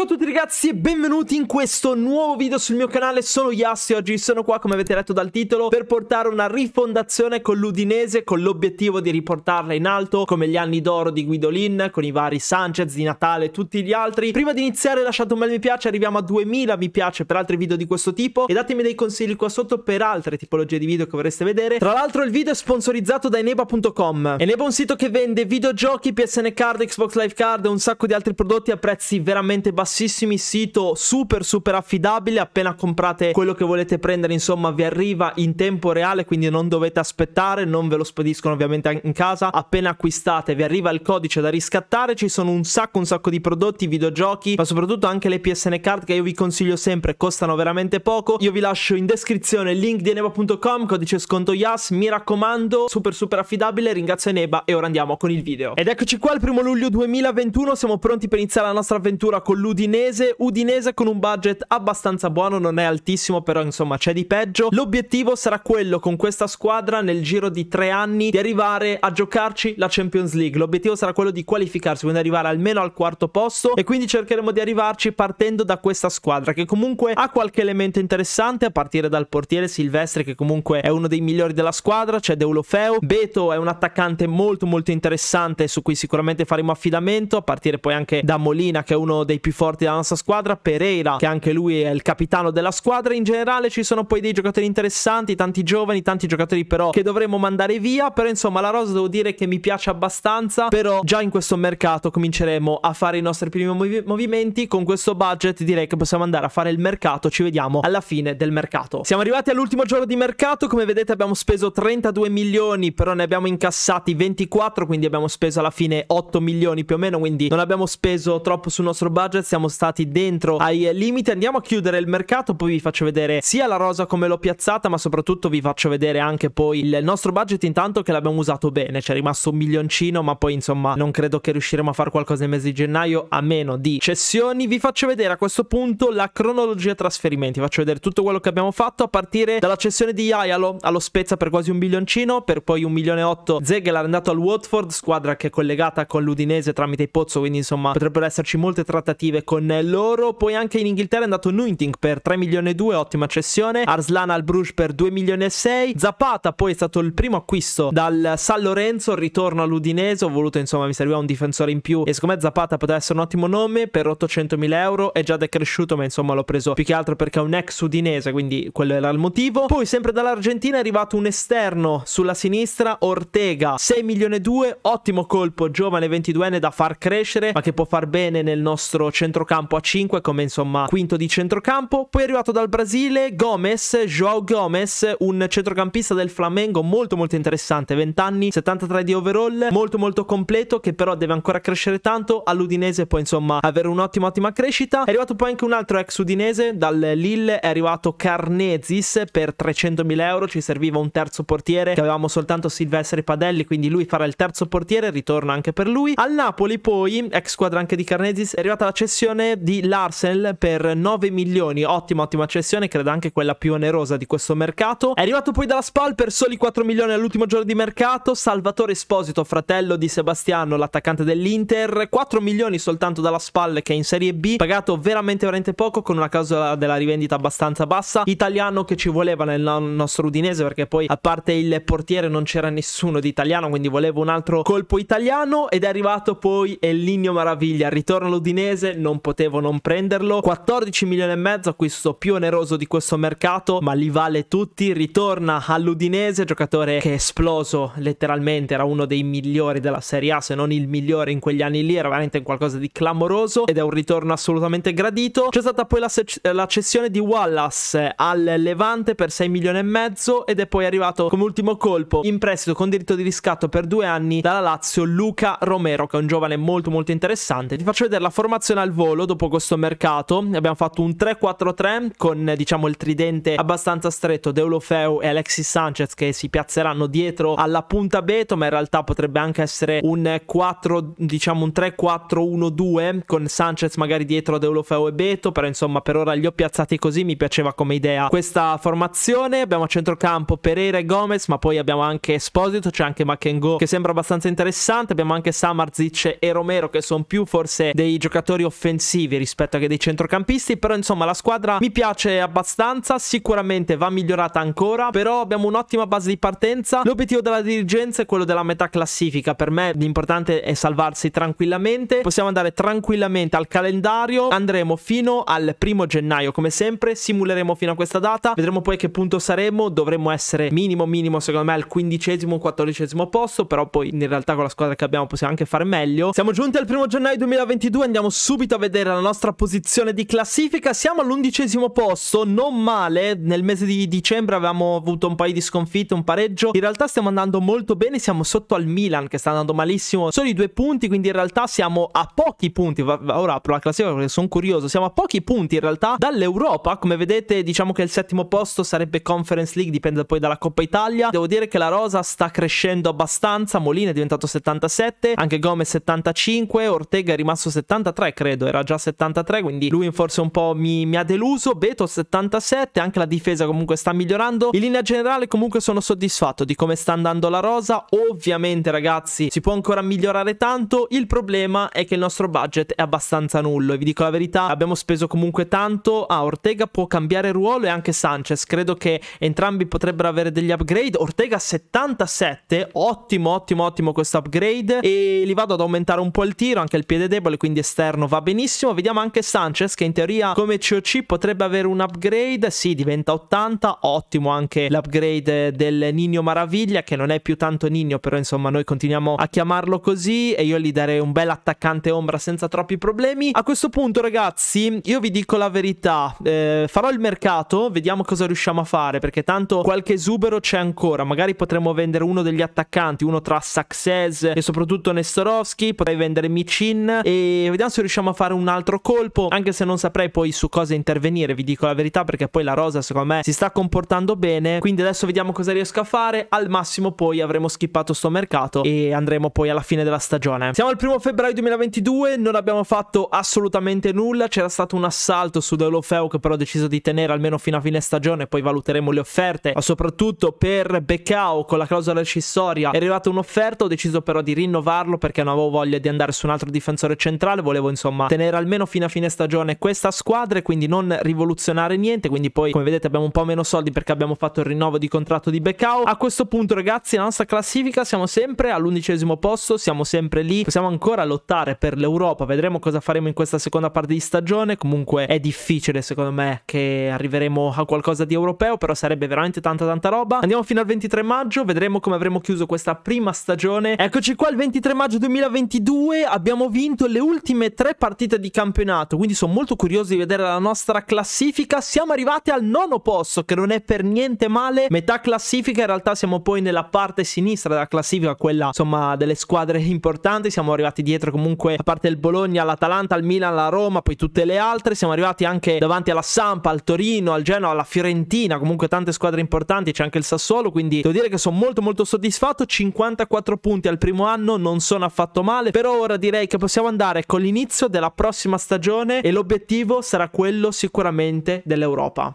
Ciao a tutti ragazzi e benvenuti in questo nuovo video sul mio canale, sono Yassi oggi sono qua come avete letto dal titolo per portare una rifondazione con l'Udinese con l'obiettivo di riportarla in alto come gli anni d'oro di Guidolin con i vari Sanchez di Natale e tutti gli altri. Prima di iniziare lasciate un bel mi piace, arriviamo a 2000 mi piace per altri video di questo tipo e datemi dei consigli qua sotto per altre tipologie di video che vorreste vedere. Tra l'altro il video è sponsorizzato da eneba.com. Eneba è un sito che vende videogiochi, PSN card, Xbox Live card e un sacco di altri prodotti a prezzi veramente bassi bassissimi sito super super affidabile appena comprate quello che volete prendere insomma vi arriva in tempo reale quindi non dovete aspettare non ve lo spediscono ovviamente in casa appena acquistate vi arriva il codice da riscattare ci sono un sacco un sacco di prodotti videogiochi ma soprattutto anche le PSN card che io vi consiglio sempre costano veramente poco io vi lascio in descrizione il link di eneba.com codice sconto YAS mi raccomando super super affidabile ringrazio Eneba e ora andiamo con il video ed eccoci qua il primo luglio 2021 siamo pronti per iniziare la nostra avventura con Ludi Udinese, Udinese con un budget abbastanza buono, non è altissimo però insomma c'è di peggio. L'obiettivo sarà quello con questa squadra nel giro di tre anni di arrivare a giocarci la Champions League. L'obiettivo sarà quello di qualificarsi, quindi arrivare almeno al quarto posto e quindi cercheremo di arrivarci partendo da questa squadra che comunque ha qualche elemento interessante a partire dal portiere Silvestri che comunque è uno dei migliori della squadra, c'è Deulofeo, Beto è un attaccante molto molto interessante su cui sicuramente faremo affidamento a partire poi anche da Molina che è uno dei più forti forti della nostra squadra, Pereira che anche lui è il capitano della squadra, in generale ci sono poi dei giocatori interessanti, tanti giovani, tanti giocatori però che dovremmo mandare via, però insomma la rosa devo dire che mi piace abbastanza, però già in questo mercato cominceremo a fare i nostri primi mov movimenti, con questo budget direi che possiamo andare a fare il mercato, ci vediamo alla fine del mercato. Siamo arrivati all'ultimo giorno di mercato, come vedete abbiamo speso 32 milioni, però ne abbiamo incassati 24, quindi abbiamo speso alla fine 8 milioni più o meno, quindi non abbiamo speso troppo sul nostro budget, siamo siamo stati dentro ai limiti. Andiamo a chiudere il mercato, poi vi faccio vedere sia la rosa come l'ho piazzata, ma soprattutto vi faccio vedere anche poi il nostro budget intanto che l'abbiamo usato bene. C'è rimasto un milioncino, ma poi insomma non credo che riusciremo a fare qualcosa nel mese di gennaio a meno di cessioni. Vi faccio vedere a questo punto la cronologia trasferimenti. Vi faccio vedere tutto quello che abbiamo fatto a partire dalla cessione di Ialo allo Spezza per quasi un milioncino, per poi un milione e otto Zegel andato al Watford, squadra che è collegata con l'Udinese tramite i Pozzo, quindi insomma potrebbero esserci molte trattative con loro. Poi anche in Inghilterra è andato Nuinting per 3 milioni e 2, ottima cessione. Arslan al Bruges per 2 milioni e 6. Zapata poi è stato il primo acquisto dal San Lorenzo, ritorno all'Udinese. Ho voluto, insomma, mi serviva un difensore in più. E siccome Zapata poteva essere un ottimo nome per 800 mila euro. È già decresciuto, ma insomma l'ho preso più che altro perché è un ex udinese, quindi quello era il motivo. Poi sempre dall'Argentina è arrivato un esterno sulla sinistra, Ortega, 6 milioni e 2, ottimo colpo, giovane 22enne da far crescere, ma che può far bene nel nostro centro centrocampo a 5 come insomma quinto di centrocampo. Poi è arrivato dal Brasile Gomez, Joao Gomez, un centrocampista del Flamengo molto molto interessante, 20 anni, 73 di overall, molto molto completo che però deve ancora crescere tanto, all'Udinese può insomma avere un'ottima ottima crescita. È arrivato poi anche un altro ex Udinese, dal Lille è arrivato Carnezis per 300.000 euro, ci serviva un terzo portiere che avevamo soltanto Silvestri Padelli, quindi lui farà il terzo portiere, ritorna anche per lui. Al Napoli poi, ex squadra anche di Carnezis, è arrivata la cessione cessione di Larsen per 9 milioni, ottima, ottima cessione, credo anche quella più onerosa di questo mercato. È arrivato poi dalla Spal per soli 4 milioni all'ultimo giorno di mercato, Salvatore Esposito, fratello di Sebastiano, l'attaccante dell'Inter, 4 milioni soltanto dalla Spal che è in Serie B, pagato veramente veramente poco con una causa della rivendita abbastanza bassa, italiano che ci voleva nel nostro Udinese perché poi a parte il portiere non c'era nessuno di italiano, quindi volevo un altro colpo italiano ed è arrivato poi Elinio Maraviglia, ritorno all'Udinese, non non potevo non prenderlo. 14 milioni e mezzo, acquisto più oneroso di questo mercato, ma li vale tutti. Ritorna all'Udinese, giocatore che è esploso letteralmente, era uno dei migliori della Serie A, se non il migliore in quegli anni lì, era veramente qualcosa di clamoroso ed è un ritorno assolutamente gradito. C'è stata poi la, la cessione di Wallace al Levante per 6 milioni e mezzo ed è poi arrivato come ultimo colpo in prestito con diritto di riscatto per due anni dalla Lazio Luca Romero, che è un giovane molto molto interessante. Ti faccio vedere la formazione al volo dopo questo mercato. Abbiamo fatto un 3-4-3 con diciamo il tridente abbastanza stretto Deulofeu e Alexis Sanchez che si piazzeranno dietro alla punta Beto, ma in realtà potrebbe anche essere un 4 diciamo un 3-4-1-2 con Sanchez magari dietro Deulofeu e Beto, però insomma per ora li ho piazzati così, mi piaceva come idea questa formazione. Abbiamo a centrocampo Pereira e Gomez, ma poi abbiamo anche Esposito, c'è cioè anche Makengo che sembra abbastanza interessante, abbiamo anche Samarzic e Romero che sono più forse dei giocatori offensivi offensivi rispetto che dei centrocampisti, però insomma la squadra mi piace abbastanza, sicuramente va migliorata ancora, però abbiamo un'ottima base di partenza. L'obiettivo della dirigenza è quello della metà classifica, per me l'importante è salvarsi tranquillamente, possiamo andare tranquillamente al calendario, andremo fino al primo gennaio come sempre, simuleremo fino a questa data, vedremo poi che punto saremo, dovremmo essere minimo minimo secondo me al quindicesimo, quattordicesimo posto, però poi in realtà con la squadra che abbiamo possiamo anche fare meglio. Siamo giunti al primo gennaio 2022, andiamo subito a a vedere la nostra posizione di classifica. Siamo all'undicesimo posto, non male. Nel mese di dicembre avevamo avuto un paio di sconfitte, un pareggio. In realtà stiamo andando molto bene, siamo sotto al Milan che sta andando malissimo. Solo i due punti, quindi in realtà siamo a pochi punti. Ora apro la classifica perché sono curioso. Siamo a pochi punti in realtà dall'Europa. Come vedete diciamo che il settimo posto sarebbe Conference League, dipende poi dalla Coppa Italia. Devo dire che la rosa sta crescendo abbastanza. Molina è diventato 77, anche Gomez 75, Ortega è rimasto 73 credo era già 73, quindi lui forse un po' mi, mi ha deluso. Beto 77, anche la difesa comunque sta migliorando. In linea generale comunque sono soddisfatto di come sta andando la rosa. Ovviamente ragazzi si può ancora migliorare tanto, il problema è che il nostro budget è abbastanza nullo e vi dico la verità, abbiamo speso comunque tanto. Ah, Ortega può cambiare ruolo e anche Sanchez, credo che entrambi potrebbero avere degli upgrade. Ortega 77, ottimo, ottimo, ottimo questo upgrade e li vado ad aumentare un po' il tiro, anche il piede debole, quindi esterno va benissimo benissimo. Vediamo anche Sanchez che in teoria come COC potrebbe avere un upgrade. Sì, diventa 80. Ottimo anche l'upgrade del Nino Maraviglia che non è più tanto Nino, però insomma noi continuiamo a chiamarlo così e io gli darei un bel attaccante ombra senza troppi problemi. A questo punto ragazzi io vi dico la verità. Eh, farò il mercato, vediamo cosa riusciamo a fare perché tanto qualche esubero c'è ancora. Magari potremmo vendere uno degli attaccanti, uno tra Success e soprattutto Nestorovski. Potrei vendere Michin e vediamo se riusciamo a fare un altro colpo, anche se non saprei poi su cosa intervenire, vi dico la verità, perché poi la rosa secondo me si sta comportando bene, quindi adesso vediamo cosa riesco a fare, al massimo poi avremo skippato sto mercato e andremo poi alla fine della stagione. Siamo al primo febbraio 2022, non abbiamo fatto assolutamente nulla, c'era stato un assalto su Deulofeu che però ho deciso di tenere almeno fino a fine stagione, poi valuteremo le offerte, ma soprattutto per Beccao con la clausola rescissoria è arrivata un'offerta, ho deciso però di rinnovarlo perché non avevo voglia di andare su un altro difensore centrale, volevo insomma tenere almeno fino a fine stagione questa squadra e quindi non rivoluzionare niente. Quindi poi, come vedete, abbiamo un po' meno soldi perché abbiamo fatto il rinnovo di contratto di Beccao. A questo punto, ragazzi, la nostra classifica siamo sempre all'undicesimo posto, siamo sempre lì, possiamo ancora lottare per l'Europa. Vedremo cosa faremo in questa seconda parte di stagione. Comunque è difficile, secondo me, che arriveremo a qualcosa di europeo, però sarebbe veramente tanta tanta roba. Andiamo fino al 23 maggio, vedremo come avremo chiuso questa prima stagione. Eccoci qua il 23 maggio 2022, abbiamo vinto le ultime tre partite partite di campionato, quindi sono molto curioso di vedere la nostra classifica. Siamo arrivati al nono posto, che non è per niente male. Metà classifica, in realtà siamo poi nella parte sinistra della classifica, quella insomma delle squadre importanti. Siamo arrivati dietro comunque, a parte il Bologna, l'Atalanta, il Milan, la Roma, poi tutte le altre. Siamo arrivati anche davanti alla Sampa, al Torino, al Genoa, alla Fiorentina, comunque tante squadre importanti. C'è anche il Sassuolo, quindi devo dire che sono molto molto soddisfatto. 54 punti al primo anno, non sono affatto male. Per ora direi che possiamo andare con l'inizio della la prossima stagione e l'obiettivo sarà quello sicuramente dell'Europa.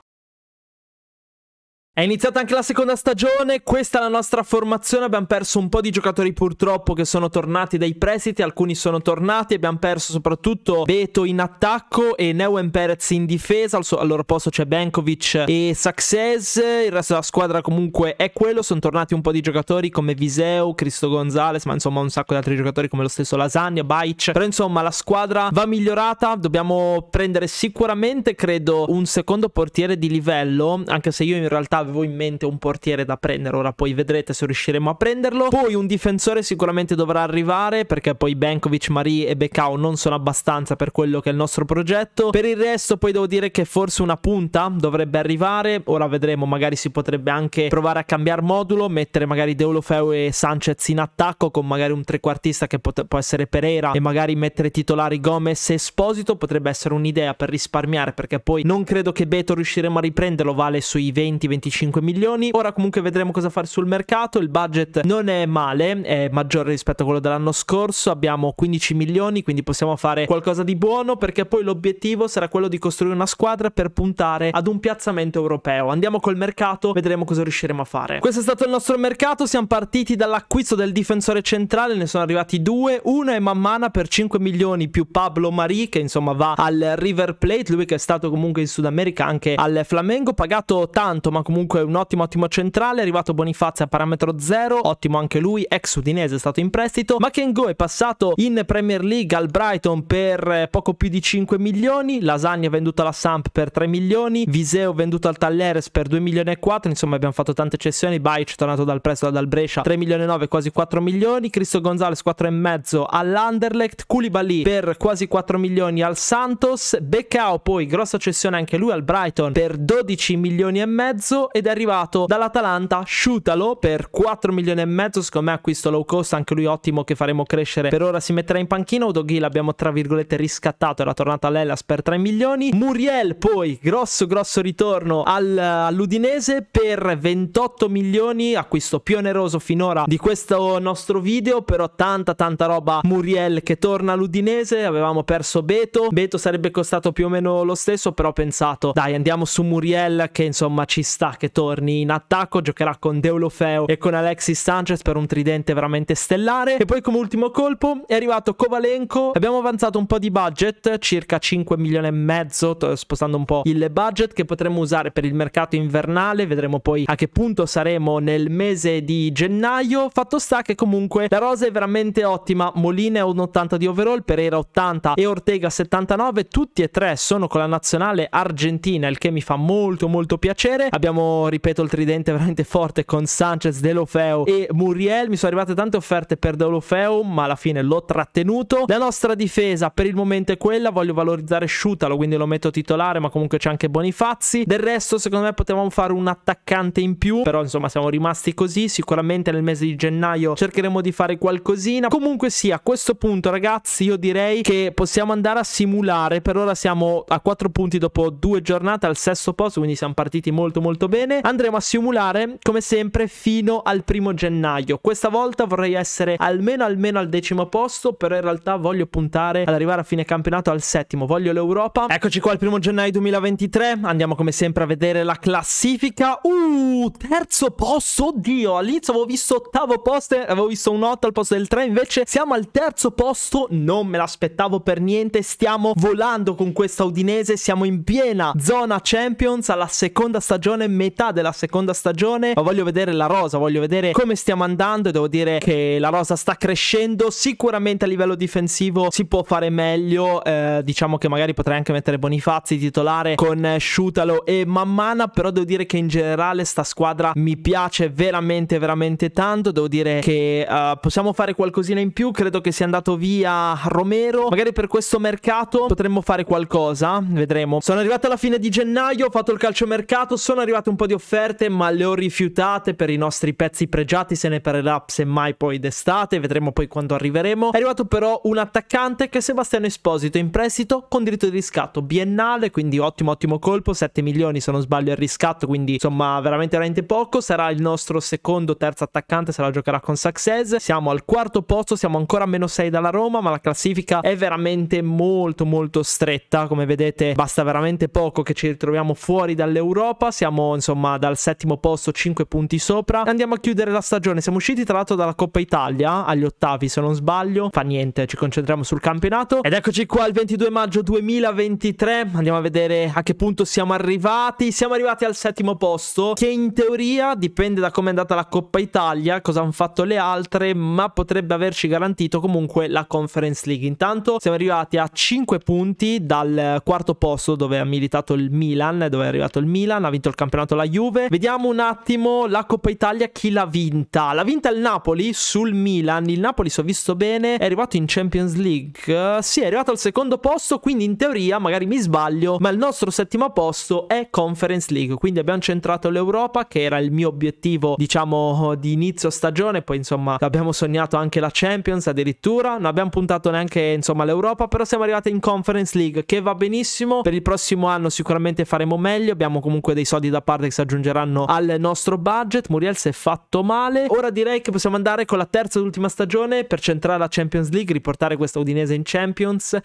È iniziata anche la seconda stagione, questa è la nostra formazione, abbiamo perso un po' di giocatori purtroppo che sono tornati dai prestiti, alcuni sono tornati, abbiamo perso soprattutto Beto in attacco e Neuen Perez in difesa, al, suo, al loro posto c'è Benkovic e Success, il resto della squadra comunque è quello, sono tornati un po' di giocatori come Viseu, Cristo Gonzalez, ma insomma un sacco di altri giocatori come lo stesso Lasagna, Baic, però insomma la squadra va migliorata, dobbiamo prendere sicuramente credo un secondo portiere di livello, anche se io in realtà avevo in mente un portiere da prendere, ora poi vedrete se riusciremo a prenderlo. Poi un difensore sicuramente dovrà arrivare perché poi Benkovic, Marie e Becao non sono abbastanza per quello che è il nostro progetto. Per il resto poi devo dire che forse una punta dovrebbe arrivare, ora vedremo, magari si potrebbe anche provare a cambiare modulo, mettere magari Deulofeu e Sanchez in attacco con magari un trequartista che può essere Pereira e magari mettere titolari Gomez e Esposito potrebbe essere un'idea per risparmiare perché poi non credo che Beto riusciremo a riprenderlo, vale sui 20-25 5 milioni. Ora comunque vedremo cosa fare sul mercato. Il budget non è male, è maggiore rispetto a quello dell'anno scorso. Abbiamo 15 milioni, quindi possiamo fare qualcosa di buono perché poi l'obiettivo sarà quello di costruire una squadra per puntare ad un piazzamento europeo. Andiamo col mercato, vedremo cosa riusciremo a fare. Questo è stato il nostro mercato, siamo partiti dall'acquisto del difensore centrale, ne sono arrivati due, uno è Mammana per 5 milioni più Pablo Marì che insomma va al River Plate, lui che è stato comunque in Sud America anche al Flamengo, pagato tanto ma comunque comunque un ottimo ottimo centrale, è arrivato Bonifazio a parametro 0, ottimo anche lui, ex Udinese è stato in prestito, Makengo è passato in Premier League al Brighton per eh, poco più di 5 milioni, Lasagna venduta alla Samp per 3 milioni, Viseo venduto al Talleres per 2 milioni e 4, insomma abbiamo fatto tante cessioni, Baic tornato dal prestito dal Brescia 3 milioni e 9, quasi 4 milioni, Cristo Gonzalez 4,5 all'Anderlecht, Koulibaly per quasi 4 milioni al Santos, Beccao poi grossa cessione anche lui al Brighton per 12 milioni e mezzo ed è arrivato dall'Atalanta Sciutalo per 4 milioni e mezzo, secondo me acquisto low cost, anche lui ottimo che faremo crescere, per ora si metterà in panchina, Odoghi l'abbiamo tra virgolette riscattato, era tornato all'Ellas per 3 milioni, Muriel poi grosso grosso ritorno al, all'Udinese per 28 milioni, acquisto più oneroso finora di questo nostro video, però tanta tanta roba Muriel che torna all'Udinese, avevamo perso Beto, Beto sarebbe costato più o meno lo stesso, però ho pensato dai andiamo su Muriel che insomma ci sta che torni in attacco, giocherà con Deulofeo e con Alexis Sanchez per un tridente veramente stellare. E poi come ultimo colpo è arrivato Kovalenko, abbiamo avanzato un po' di budget, circa 5 milioni e mezzo, spostando un po' il budget che potremmo usare per il mercato invernale, vedremo poi a che punto saremo nel mese di gennaio. Fatto sta che comunque la rosa è veramente ottima, Molina è un 80 di overall, Pereira 80 e Ortega 79, tutti e tre sono con la nazionale argentina, il che mi fa molto molto piacere. Abbiamo ripeto, il tridente veramente forte con Sanchez, Delofeo e Muriel. Mi sono arrivate tante offerte per Delofeo, ma alla fine l'ho trattenuto. La nostra difesa per il momento è quella. Voglio valorizzare Shutalo, quindi lo metto titolare, ma comunque c'è anche Bonifazzi. Del resto, secondo me, potevamo fare un attaccante in più, però insomma siamo rimasti così. Sicuramente nel mese di gennaio cercheremo di fare qualcosina. Comunque sia, a questo punto, ragazzi, io direi che possiamo andare a simulare. Per ora siamo a 4 punti dopo due giornate al sesto posto, quindi siamo partiti molto molto bene bene, andremo a simulare come sempre fino al primo gennaio. Questa volta vorrei essere almeno almeno al decimo posto, però in realtà voglio puntare ad arrivare a fine campionato al settimo, voglio l'Europa. Eccoci qua al primo gennaio 2023, andiamo come sempre a vedere la classifica. Uh, terzo posto, oddio, all'inizio avevo visto ottavo posto, avevo visto un otto al posto del tre, invece siamo al terzo posto, non me l'aspettavo per niente, stiamo volando con questa Udinese, siamo in piena zona Champions alla seconda stagione metà della seconda stagione, ma voglio vedere la rosa, voglio vedere come stiamo andando e devo dire che la rosa sta crescendo, sicuramente a livello difensivo si può fare meglio, eh, diciamo che magari potrei anche mettere Bonifazzi titolare con Shutalo e Mammana, però devo dire che in generale sta squadra mi piace veramente veramente tanto, devo dire che eh, possiamo fare qualcosina in più, credo che sia andato via Romero, magari per questo mercato potremmo fare qualcosa, vedremo. Sono arrivato alla fine di gennaio, ho fatto il calciomercato, sono arrivato un un po' di offerte, ma le ho rifiutate per i nostri pezzi pregiati, se ne parlerà semmai poi d'estate, vedremo poi quando arriveremo. È arrivato però un attaccante che è Sebastiano Esposito in prestito con diritto di riscatto biennale, quindi ottimo ottimo colpo, 7 milioni se non sbaglio il riscatto, quindi insomma veramente veramente poco, sarà il nostro secondo terzo attaccante, se la giocherà con Success. Siamo al quarto posto, siamo ancora a meno 6 dalla Roma, ma la classifica è veramente molto molto stretta, come vedete basta veramente poco che ci ritroviamo fuori dall'Europa, siamo insomma dal settimo posto 5 punti sopra. Andiamo a chiudere la stagione, siamo usciti tra l'altro dalla Coppa Italia agli ottavi se non sbaglio, fa niente, ci concentriamo sul campionato. Ed eccoci qua il 22 maggio 2023, andiamo a vedere a che punto siamo arrivati. Siamo arrivati al settimo posto che in teoria dipende da come è andata la Coppa Italia, cosa hanno fatto le altre, ma potrebbe averci garantito comunque la Conference League. Intanto siamo arrivati a 5 punti dal quarto posto dove ha militato il Milan, dove è arrivato il Milan, ha vinto il campionato vinto la Juve. Vediamo un attimo la Coppa Italia chi l'ha vinta. L'ha vinta il Napoli sul Milan. Il Napoli, se ho visto bene, è arrivato in Champions League. Sì, è arrivato al secondo posto, quindi in teoria, magari mi sbaglio, ma il nostro settimo posto è Conference League. Quindi abbiamo centrato l'Europa, che era il mio obiettivo, diciamo, di inizio stagione. Poi, insomma, abbiamo sognato anche la Champions addirittura. Non abbiamo puntato neanche, insomma, l'Europa, però siamo arrivati in Conference League, che va benissimo. Per il prossimo anno sicuramente faremo meglio. Abbiamo comunque dei soldi da parte miliardi che si aggiungeranno al nostro budget. Muriel si è fatto male. Ora direi che possiamo andare con la terza ed ultima stagione per centrare la Champions League, riportare questa Udinese in Champions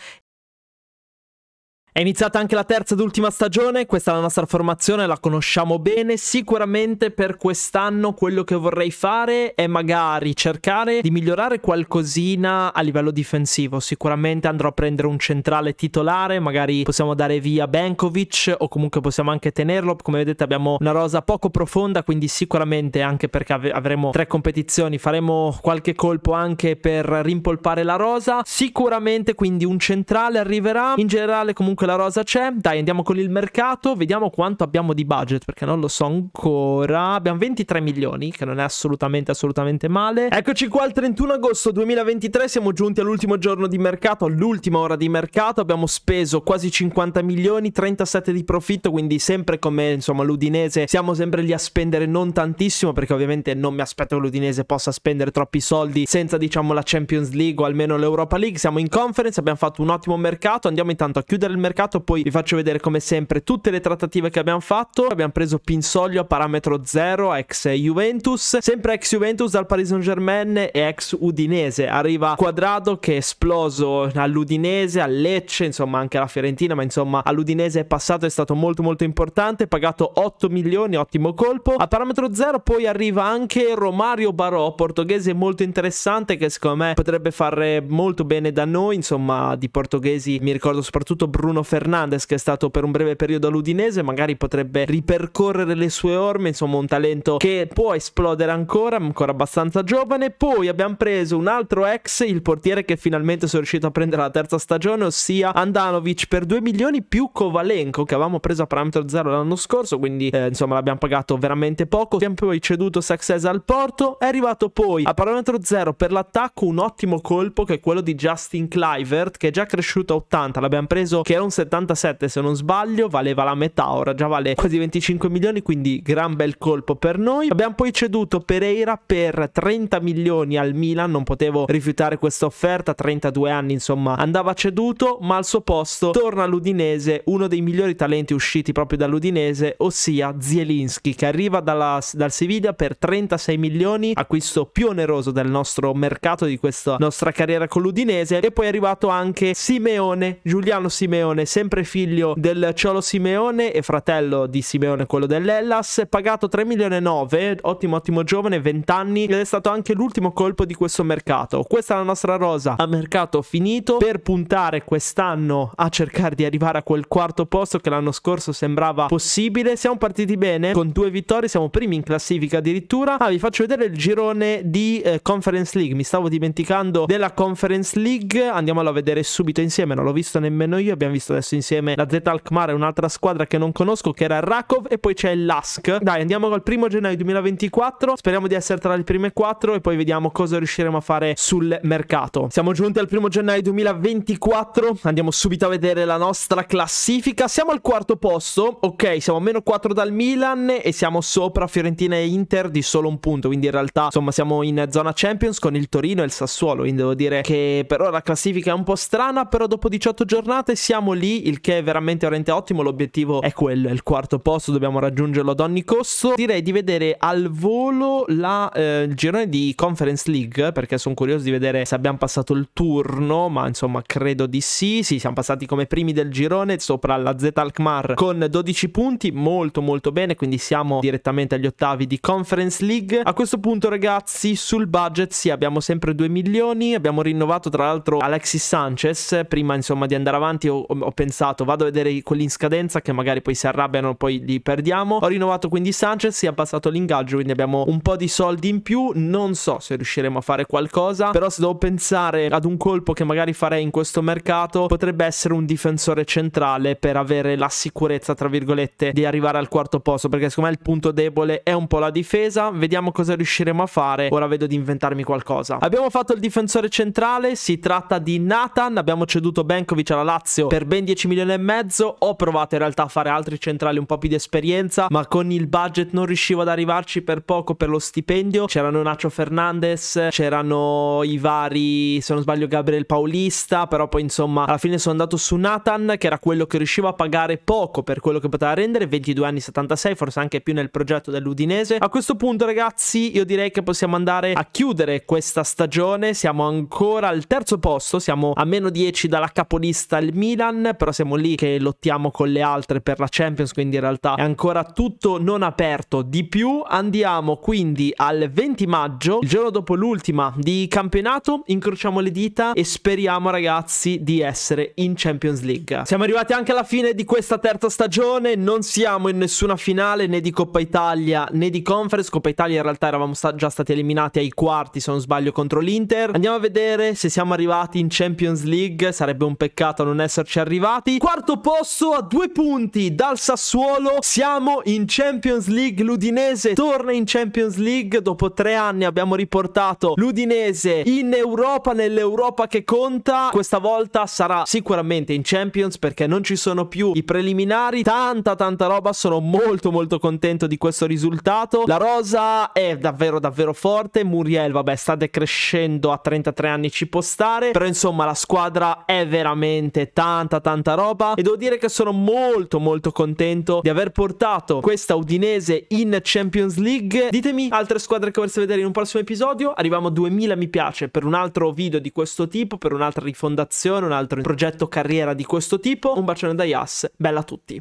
è iniziata anche la terza ed ultima stagione, questa è la nostra formazione, la conosciamo bene, sicuramente per quest'anno quello che vorrei fare è magari cercare di migliorare qualcosina a livello difensivo, sicuramente andrò a prendere un centrale titolare, magari possiamo dare via Benkovic o comunque possiamo anche tenerlo, come vedete abbiamo una rosa poco profonda, quindi sicuramente anche perché av avremo tre competizioni, faremo qualche colpo anche per rimpolpare la rosa, sicuramente quindi un centrale arriverà, in generale comunque la rosa c'è. Dai, andiamo con il mercato. Vediamo quanto abbiamo di budget, perché non lo so ancora. Abbiamo 23 milioni, che non è assolutamente, assolutamente male. Eccoci qua il 31 agosto 2023. Siamo giunti all'ultimo giorno di mercato, all'ultima ora di mercato. Abbiamo speso quasi 50 milioni, 37 di profitto, quindi sempre come, insomma, l'Udinese. Siamo sempre lì a spendere non tantissimo, perché ovviamente non mi aspetto che l'Udinese possa spendere troppi soldi senza, diciamo, la Champions League o almeno l'Europa League. Siamo in conference, abbiamo fatto un ottimo mercato. Andiamo intanto a chiudere il mercato mercato, poi vi faccio vedere come sempre tutte le trattative che abbiamo fatto. Abbiamo preso Pinsoglio a parametro 0, ex Juventus, sempre ex Juventus dal Paris Saint Germain e ex Udinese. Arriva Quadrado che è esploso all'Udinese, a Lecce, insomma anche alla Fiorentina, ma insomma all'Udinese è passato, è stato molto molto importante, pagato 8 milioni, ottimo colpo. A parametro 0 poi arriva anche Romario Barò, portoghese molto interessante che secondo me potrebbe fare molto bene da noi, insomma di portoghesi mi ricordo soprattutto Bruno Bruno Fernandes che è stato per un breve periodo all'Udinese, magari potrebbe ripercorrere le sue orme, insomma un talento che può esplodere ancora, ancora abbastanza giovane. Poi abbiamo preso un altro ex, il portiere che finalmente sono riuscito a prendere la terza stagione, ossia Andanovic per 2 milioni più Kovalenko che avevamo preso a parametro zero l'anno scorso, quindi eh, insomma l'abbiamo pagato veramente poco. Abbiamo poi ceduto Success al Porto, è arrivato poi a parametro zero per l'attacco un ottimo colpo che è quello di Justin Clivert che è già cresciuto a 80, l'abbiamo preso che era un un 77 se non sbaglio, valeva la metà, ora già vale quasi 25 milioni, quindi gran bel colpo per noi. Abbiamo poi ceduto Pereira per 30 milioni al Milan, non potevo rifiutare questa offerta, 32 anni insomma andava ceduto, ma al suo posto torna l'Udinese uno dei migliori talenti usciti proprio dall'Udinese, ossia Zielinski che arriva dalla, dal Siviglia per 36 milioni, acquisto più oneroso del nostro mercato, di questa nostra carriera con l'Udinese e poi è arrivato anche Simeone, Giuliano Simeone Simeone, sempre figlio del Ciolo Simeone e fratello di Simeone, quello dell'Ellas, pagato 3 milioni e 9, ottimo ottimo giovane, 20 anni ed è stato anche l'ultimo colpo di questo mercato. Questa è la nostra rosa a mercato finito per puntare quest'anno a cercare di arrivare a quel quarto posto che l'anno scorso sembrava possibile. Siamo partiti bene con due vittorie, siamo primi in classifica addirittura. Ah, vi faccio vedere il girone di eh, Conference League. Mi stavo dimenticando della Conference League. Andiamolo a vedere subito insieme, non l'ho visto nemmeno io, abbiamo visto visto adesso insieme la Z Alkmaar e un'altra squadra che non conosco che era il Rakov e poi c'è il Lask. Dai, andiamo col primo gennaio 2024. Speriamo di essere tra le prime quattro e poi vediamo cosa riusciremo a fare sul mercato. Siamo giunti al primo gennaio 2024. Andiamo subito a vedere la nostra classifica. Siamo al quarto posto. Ok, siamo a meno 4 dal Milan e siamo sopra Fiorentina e Inter di solo un punto. Quindi in realtà, insomma, siamo in zona Champions con il Torino e il Sassuolo. Quindi devo dire che per ora la classifica è un po' strana, però dopo 18 giornate siamo lì, il che è veramente veramente ottimo. L'obiettivo è quello, è il quarto posto, dobbiamo raggiungerlo ad ogni costo. Direi di vedere al volo la, eh, il girone di Conference League, perché sono curioso di vedere se abbiamo passato il turno, ma insomma credo di sì. Sì, siamo passati come primi del girone sopra la Z Alkmaar con 12 punti, molto molto bene, quindi siamo direttamente agli ottavi di Conference League. A questo punto ragazzi sul budget sì, abbiamo sempre 2 milioni, abbiamo rinnovato tra l'altro Alexis Sanchez, prima insomma di andare avanti ho, ho ho pensato vado a vedere quelli in scadenza che magari poi si arrabbiano poi li perdiamo. Ho rinnovato quindi Sanchez, si è abbassato l'ingaggio quindi abbiamo un po' di soldi in più. Non so se riusciremo a fare qualcosa, però se devo pensare ad un colpo che magari farei in questo mercato potrebbe essere un difensore centrale per avere la sicurezza tra virgolette di arrivare al quarto posto perché secondo me il punto debole è un po' la difesa. Vediamo cosa riusciremo a fare. Ora vedo di inventarmi qualcosa. Abbiamo fatto il difensore centrale, si tratta di Nathan, abbiamo ceduto Benkovic alla Lazio per ben ben 10 milioni e mezzo. Ho provato in realtà a fare altri centrali un po' più di esperienza, ma con il budget non riuscivo ad arrivarci per poco per lo stipendio. C'erano Nacho Fernandez, c'erano i vari, se non sbaglio, Gabriel Paulista, però poi insomma alla fine sono andato su Nathan, che era quello che riuscivo a pagare poco per quello che poteva rendere, 22 anni 76, forse anche più nel progetto dell'Udinese. A questo punto ragazzi io direi che possiamo andare a chiudere questa stagione, siamo ancora al terzo posto, siamo a meno 10 dalla capolista il Milan, però siamo lì che lottiamo con le altre per la Champions, quindi in realtà è ancora tutto non aperto. Di più andiamo quindi al 20 maggio, il giorno dopo l'ultima di campionato, incrociamo le dita e speriamo ragazzi di essere in Champions League. Siamo arrivati anche alla fine di questa terza stagione, non siamo in nessuna finale né di Coppa Italia né di Conference, Coppa Italia in realtà eravamo sta già stati eliminati ai quarti se non sbaglio contro l'Inter. Andiamo a vedere se siamo arrivati in Champions League, sarebbe un peccato non esserci arrivati arrivati. Quarto posto a due punti dal Sassuolo. Siamo in Champions League. L'Udinese torna in Champions League. Dopo tre anni abbiamo riportato l'Udinese in Europa, nell'Europa che conta. Questa volta sarà sicuramente in Champions perché non ci sono più i preliminari. Tanta, tanta roba. Sono molto, molto contento di questo risultato. La rosa è davvero, davvero forte. Muriel, vabbè, sta decrescendo a 33 anni, ci può stare. Però insomma la squadra è veramente tanta tanta tanta roba e devo dire che sono molto molto contento di aver portato questa Udinese in Champions League. Ditemi altre squadre che vorreste vedere in un prossimo episodio. Arriviamo a 2000 mi piace per un altro video di questo tipo, per un'altra rifondazione, un altro progetto carriera di questo tipo. Un bacione da Yas, bella a tutti.